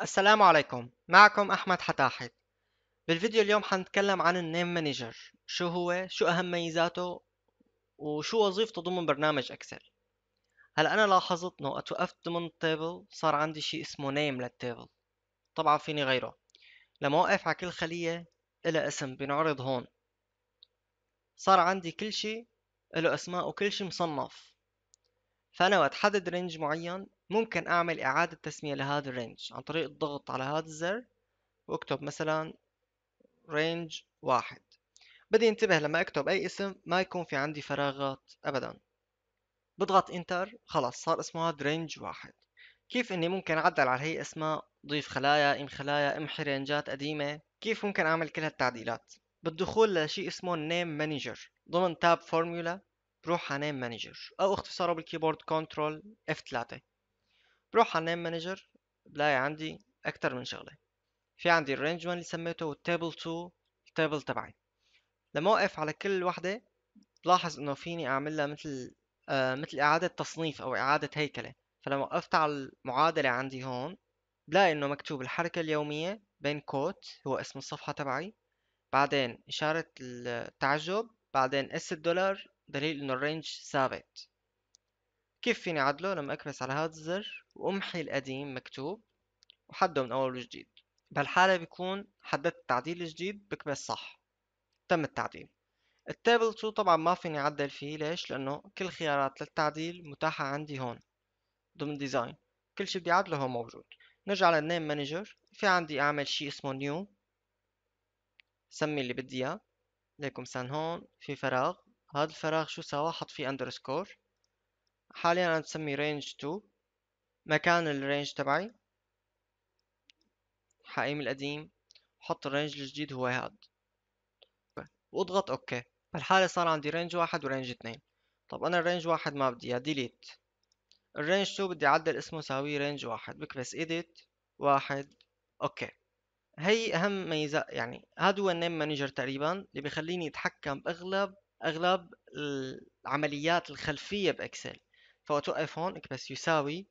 السلام عليكم معكم أحمد حتاحت بالفيديو اليوم حنتكلم عن النيم مانجر شو هو شو أهم ميزاته وشو وظيفته ضمن برنامج أكسل هلا أنا لاحظت إنه اتوقفت ضمن التيبل صار عندي شيء اسمه نيم للتيبل طبعا فيني غيره لما أوقف على كل خلية إلها اسم بينعرض هون صار عندي كل شيء له أسماء وكل شيء مصنف فأنا وقت حدد رينج معين ممكن أعمل إعادة تسمية لهذا الرينج عن طريق الضغط على هذا الزر وأكتب مثلا رينج واحد بدي انتبه لما أكتب أي اسم ما يكون في عندي فراغات أبدا بضغط انتر خلاص صار اسمه هذا رينج واحد كيف اني ممكن اعدل على هي اسماء ضيف خلايا ام خلايا امحي رينجات قديمه كيف ممكن اعمل كل هالتعديلات بالدخول لشيء اسمه نيم مانجر ضمن تاب فورمولا بروح على نيم مانجر او اختصاره بالكيبورد كنترول F3 بروح على نيم مانجر بلاقي عندي اكتر من شغله في عندي الرينج 1 اللي سميته والتابل 2 التابل تبعي لما اوقف على كل وحده بلاحظ انه فيني اعمل لها مثل آه مثل اعاده تصنيف او اعاده هيكله فلما وقفت على المعادله عندي هون بلاقي انه مكتوب الحركه اليوميه بين كوت هو اسم الصفحه تبعي بعدين اشاره التعجب بعدين اس الدولار دليل إنه الرينج ثابت كيف فيني أعدله لما أكبس على هذا الزر وأمحي القديم مكتوب وحده من أول وجديد بهالحالة بيكون حددت التعديل الجديد بكبس صح تم التعديل التابل 2 طبعا ما فيني أعدل فيه ليش؟ لأنه كل خيارات للتعديل متاحة عندي هون ضمن ديزاين كل شي بدي أعدله هون موجود نرجع للنيم مانجر في عندي أعمل شي اسمه نيو سمي اللي بدي إياه ليكم سان هون في فراغ هاد الفراغ شو سوا حط فيه اندرسكور حاليا انا تسمي رينج 2 مكان الرينج تبعي حقيم القديم حط الرينج الجديد هو هاد واضغط اوكي بالحالة صار عندي رينج واحد ورينج اثنين طب انا الرينج واحد ما بدي اياه ديليت الرينج 2 بدي اعدل اسمه ساوي رينج واحد بكبس ايديت واحد اوكي هي اهم ميزة يعني هاد هو النيم مانجر تقريبا اللي بيخليني اتحكم باغلب اغلب العمليات الخلفيه باكسل اف هون بس يساوي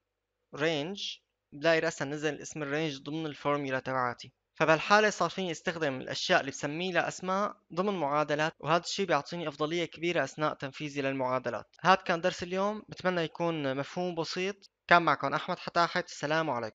رينج بلاقي راسا نزل اسم الرينج ضمن الفورميولا تبعتي فبهالحالة صار فيني استخدم الأشياء اللي بسميه لها أسماء ضمن معادلات وهذا الشيء بيعطيني أفضلية كبيرة أثناء تنفيذي للمعادلات هذا كان درس اليوم بتمنى يكون مفهوم بسيط كان معكم أحمد حتاحت السلام عليكم